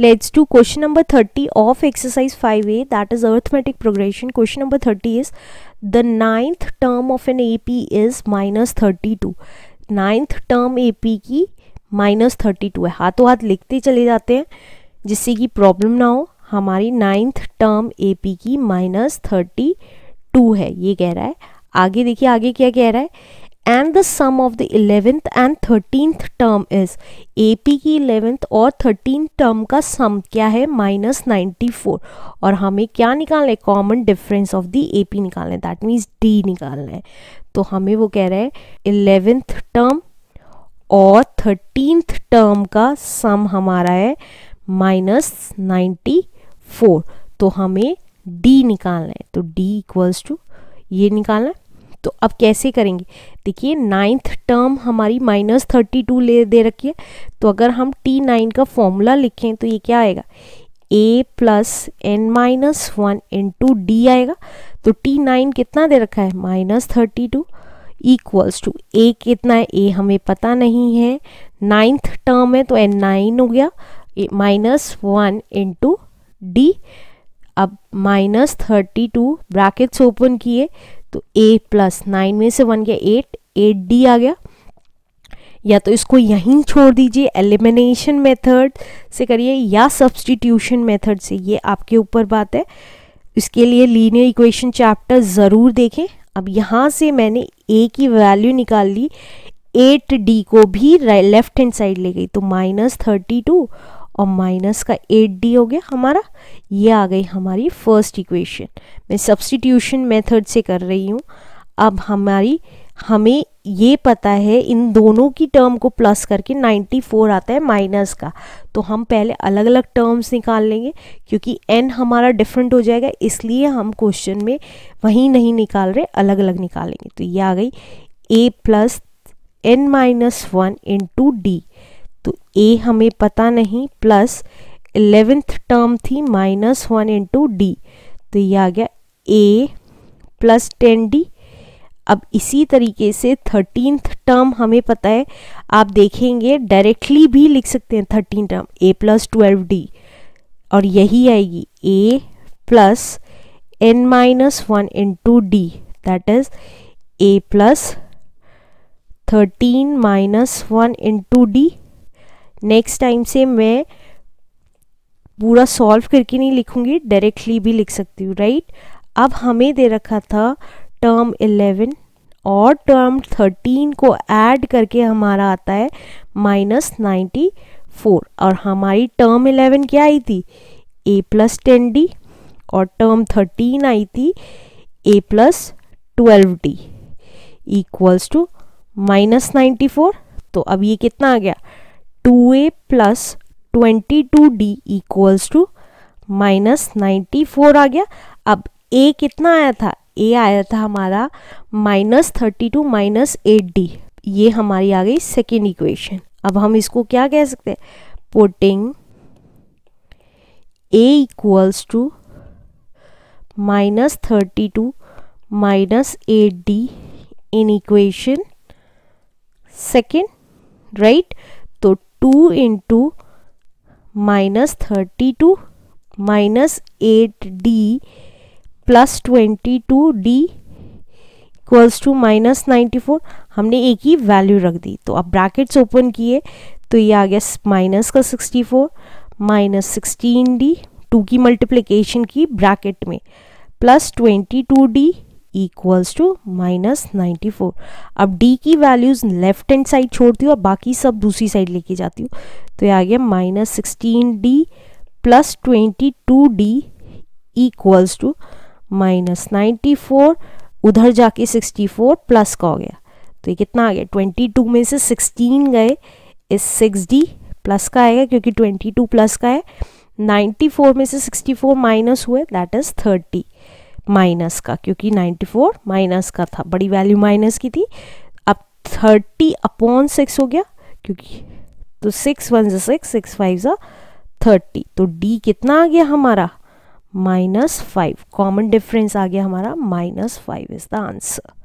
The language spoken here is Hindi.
let's to question number thirty of exercise five A that is arithmetic progression question number thirty is the ninth term of an A P is minus thirty two ninth term A P की माइनस थर्टी टू है हाथों हाथ लिखते चले जाते हैं जिससे कि प्रॉब्लम ना हो हमारी नाइन्थ टर्म ए पी की माइनस थर्टी टू है ये कह रहा है आगे देखिए आगे क्या कह रहा है and the sum of the 11th and 13th term is AP की 11th और 13th term का sum क्या है माइनस नाइन्टी फोर और हमें क्या निकालना है common difference of the AP निकालना है दैट मीन्स D निकालना है तो हमें वो कह रहा है 11th term और 13th term का sum हमारा है माइनस नाइन्टी फोर तो हमें D निकालना है तो D इक्वल्स टू ये निकालना है तो अब कैसे करेंगे देखिए नाइन्थ टर्म हमारी माइनस थर्टी टू ले दे रखी है तो अगर हम टी नाइन का फॉर्मूला लिखें तो ये क्या आएगा A plus N minus one into D आएगा तो टी नाइन कितना दे रखा है minus thirty two equals to A कितना है ए हमें पता नहीं है नाइन्थ टर्म है तो एन नाइन हो गया माइनस वन इंटू डी अब minus thirty two brackets open किए तो ए प्लस नाइन में से वन गया एट एट डी आ गया या तो इसको यहीं छोड़ दीजिए एलिमिनेशन मेथड से करिए या सब्सटीट्यूशन मेथड से ये आपके ऊपर बात है इसके लिए लीनियर इक्वेशन चैप्टर ज़रूर देखें अब यहाँ से मैंने ए की वैल्यू निकाल ली एट डी को भी लेफ्ट हैंड साइड ले गई तो माइनस थर्टी टू और माइनस का एट डी हो गया हमारा ये आ गई हमारी फर्स्ट इक्वेशन मैं सब्सटीट्यूशन मेथड से कर रही हूँ अब हमारी हमें ये पता है इन दोनों की टर्म को प्लस करके 94 आता है माइनस का तो हम पहले अलग अलग टर्म्स निकाल लेंगे क्योंकि n हमारा डिफरेंट हो जाएगा इसलिए हम क्वेश्चन में वहीं नहीं निकाल रहे अलग अलग निकालेंगे तो ये आ गई a plus N minus one into D तो ए हमें पता नहीं प्लस एलेवेंथ टर्म थी माइनस वन इंटू डी तो ये आ गया ए प्लस टेन डी अब इसी तरीके से थर्टीनथ टर्म हमें पता है आप देखेंगे डायरेक्टली भी लिख सकते हैं thirteen term A plus twelve D और यही आएगी A plus N minus one into D that is A plus thirteen minus one into D next time से मैं पूरा सॉल्व करके नहीं लिखूँगी डायरेक्टली भी लिख सकती हूँ राइट अब हमें दे रखा था टर्म इलेवन और टर्म थर्टीन को ऐड करके हमारा आता है माइनस नाइन्टी फोर और हमारी टर्म इलेवन क्या आई थी ए प्लस टेन डी और टर्म थर्टीन आई थी A plus twelve D equals to minus ninety four तो अब ये कितना आ गया two A plus twenty two D equals to minus ninety four आ गया अब ए कितना आया था ए आया था हमारा minus thirty two minus eight D ये हमारी आ गई सेकेंड इक्वेशन अब हम इसको क्या कह सकते हैं putting A equals to minus thirty two minus eight D in equation second right two into minus thirty two minus eight D plus twenty two D equals to minus ninety four हमने एक ही वैल्यू रख दी तो अब ब्रैकेट्स ओपन किए तो ये आ गया माइनस का sixty four minus sixteen D two की मल्टीप्लिकेशन की ब्रैकेट में plus twenty two D equals to minus ninety four अब डी की वैल्यूज़ लेफ्ट हैंड साइड छोड़ती हूँ और बाकी सब दूसरी साइड लेके जाती हूँ तो ये आ गया minus sixteen D plus twenty two D equals to minus ninety four उधर जाके सिक्सटी फोर प्लस का हो गया तो ये कितना आ गया ट्वेंटी टू में से सिक्सटीन गए इस सिक्स डी प्लस का आएगा क्योंकि ट्वेंटी टू प्लस का है नाइन्टी फोर में से सिक्सटी फोर माइनस हुए दैट इज़ थर्टी माइनस का क्योंकि 94 माइनस का था बड़ी वैल्यू माइनस की थी अब 30 अपॉन सिक्स हो गया क्योंकि तो सिक्स वन जो सिक्स सिक्स फाइव ज थर्टी तो डी कितना आ गया हमारा माइनस फाइव कॉमन डिफरेंस आ गया हमारा minus five is the answer